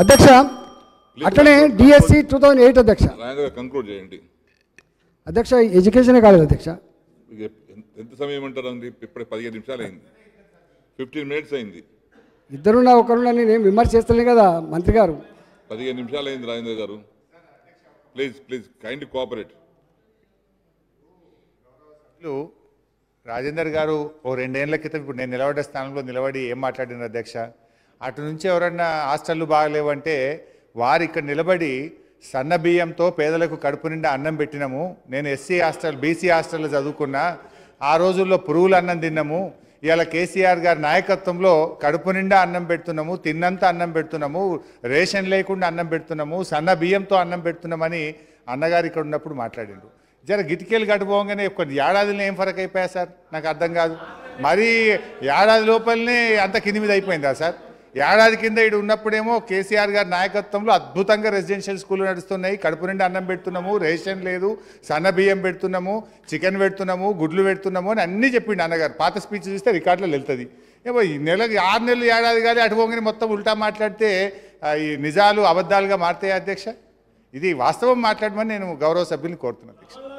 అధ్యక్ష అట్లనే DSC two thousand eight అధ్యక్ష కంక్లూడ్ చేయండి అధ్యక్ష ఎడ్యుకేషనే కాలేదు అధ్యక్ష ఎంత సమయం అంటారు ఇప్పుడు పదిహేను నిమిషాలు అయింది ఫిఫ్టీన్ మినిట్స్ అయింది ఇద్దరున్నా ఒకరున్నా నేను విమర్శ చేస్తాను కదా మంత్రి గారు పదిహేను నిమిషాలు అయింది రాజేంద్ర గారు please please kind cooperate Rajender గారు ఓ రెండేళ్ల క్రితం ఇప్పుడు నేను నిలబడే స్థానంలో నిలబడి ఏం మాట్లాడిన అధ్యక్ష అటు నుంచి ఎవరన్నా హాస్టళ్ళు బాగలేవంటే వారు ఇక్కడ నిలబడి సన్న బియ్యంతో పేదలకు కడుపు నిండా అన్నం పెట్టినాము నేను ఎస్సీ హాస్టల్ బీసీ హాస్టల్లో చదువుకున్నా ఆ రోజుల్లో పురుగులు అన్నం తిన్నాము ఇవాళ కేసీఆర్ గారి నాయకత్వంలో కడుపు నిండా అన్నం పెడుతున్నాము తిన్నంత అన్నం పెడుతున్నాము రేషన్ లేకుండా అన్నం పెడుతున్నాము సన్న బియ్యంతో అన్నం పెడుతున్నామని అన్నగారు ఇక్కడ ఉన్నప్పుడు మాట్లాడిండు జర గిటికేలు గడిపోగానే కొన్ని ఏడాదిలో ఏం ఫరక్ అయిపోయా సార్ నాకు అర్థం కాదు మరీ ఏడాది లోపలనే అంత కిందిమిది అయిపోయిందా సార్ ఏడాది కింద ఇడు ఉన్నప్పుడేమో కేసీఆర్ గారి నాయకత్వంలో అద్భుతంగా రెసిడెన్షియల్ స్కూళ్ళు నడుస్తున్నాయి కడుపు నుండి అన్నం పెడుతున్నాము రేషన్ లేదు సన్న బియ్యం పెడుతున్నాము చికెన్ పెడుతున్నాము గుడ్లు పెడుతున్నాము అని అన్నీ చెప్పిండు అన్నగారు పాత స్పీచ్ చూస్తే రికార్డులో వెళ్తుంది ఏమో ఈ నెల ఆరు నెలలు ఏడాది కానీ అటు పొంగిని మొత్తం ఉల్టా మాట్లాడితే ఈ నిజాలు అబద్ధాలుగా మారుతాయి అధ్యక్ష ఇది వాస్తవం మాట్లాడమని నేను గౌరవ సభ్యుల్ని కోరుతున్నాను అధ్యక్ష